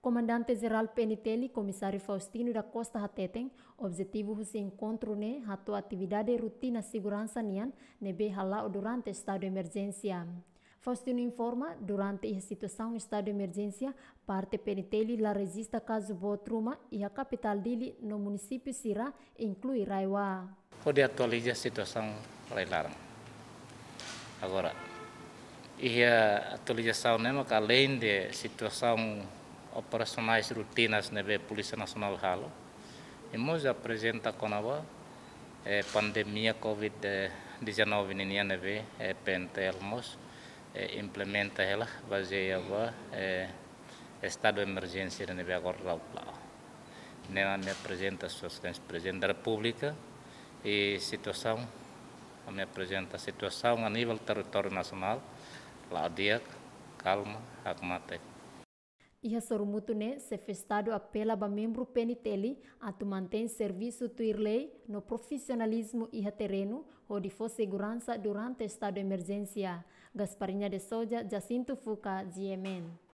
Comandante Geral Penitelli, Comissário Faustino da Costa Hateteng, objetivo o encontro ne né, hato atividade rutina segurança nian nebe né, halau durante estado de emergência. Faustino informa, durante a situação estado de emergência, parte Penitelli la resista caso Botruma e a capital dele no município Sira, inclui Raiwa. Pode atualizar a situação para Agora, e a atualização, né, além de situação operacionais rotinas, na né, Polícia Nacional Halo. Imus apresenta a eh, pandemia COVID-19 ninia nebe eh, pentelmos eh, implementa ela baseava eh, estado de emergência nebe agora lá. Nela me apresenta a presidente da República e situação me apresenta a situação a nível território nacional, lá dia, calma, acmatek. Ia fez estado apela ba membro peniteli atu mantém serviço tuirlei no profissionalismo e terreno de for segurança durante estado de emergência. Gasparinha de Soja, Jacinto Fuca, GMN.